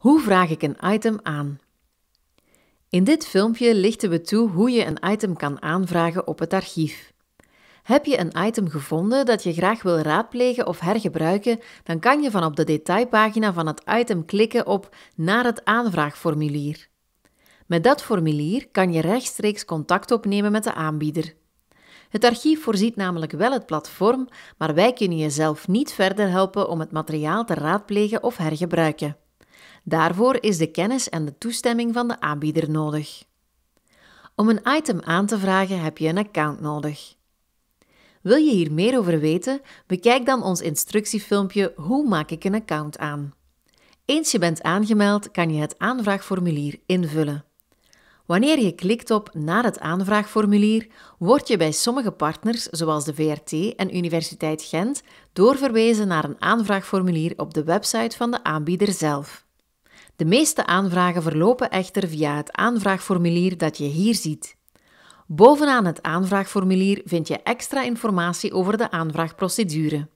Hoe vraag ik een item aan? In dit filmpje lichten we toe hoe je een item kan aanvragen op het archief. Heb je een item gevonden dat je graag wil raadplegen of hergebruiken, dan kan je van op de detailpagina van het item klikken op Naar het aanvraagformulier. Met dat formulier kan je rechtstreeks contact opnemen met de aanbieder. Het archief voorziet namelijk wel het platform, maar wij kunnen jezelf niet verder helpen om het materiaal te raadplegen of hergebruiken. Daarvoor is de kennis en de toestemming van de aanbieder nodig. Om een item aan te vragen heb je een account nodig. Wil je hier meer over weten? Bekijk dan ons instructiefilmpje Hoe maak ik een account aan? Eens je bent aangemeld, kan je het aanvraagformulier invullen. Wanneer je klikt op naar het aanvraagformulier, word je bij sommige partners, zoals de VRT en Universiteit Gent, doorverwezen naar een aanvraagformulier op de website van de aanbieder zelf. De meeste aanvragen verlopen echter via het aanvraagformulier dat je hier ziet. Bovenaan het aanvraagformulier vind je extra informatie over de aanvraagprocedure.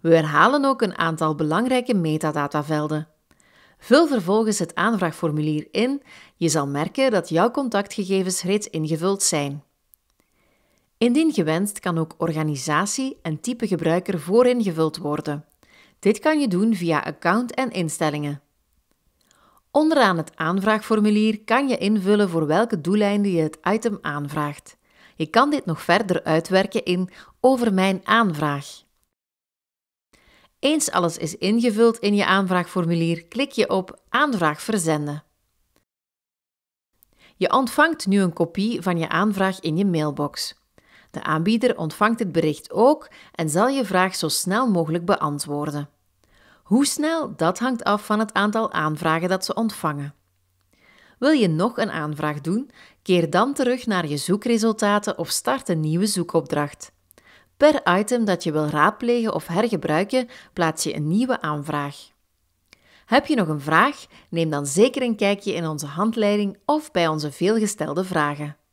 We herhalen ook een aantal belangrijke metadatavelden. Vul vervolgens het aanvraagformulier in. Je zal merken dat jouw contactgegevens reeds ingevuld zijn. Indien gewenst kan ook organisatie en type gebruiker vooringevuld worden. Dit kan je doen via account en instellingen. Onderaan het aanvraagformulier kan je invullen voor welke doeleinden je het item aanvraagt. Je kan dit nog verder uitwerken in Over mijn aanvraag. Eens alles is ingevuld in je aanvraagformulier, klik je op Aanvraag verzenden. Je ontvangt nu een kopie van je aanvraag in je mailbox. De aanbieder ontvangt het bericht ook en zal je vraag zo snel mogelijk beantwoorden. Hoe snel, dat hangt af van het aantal aanvragen dat ze ontvangen. Wil je nog een aanvraag doen? Keer dan terug naar je zoekresultaten of start een nieuwe zoekopdracht. Per item dat je wil raadplegen of hergebruiken, plaats je een nieuwe aanvraag. Heb je nog een vraag? Neem dan zeker een kijkje in onze handleiding of bij onze veelgestelde vragen.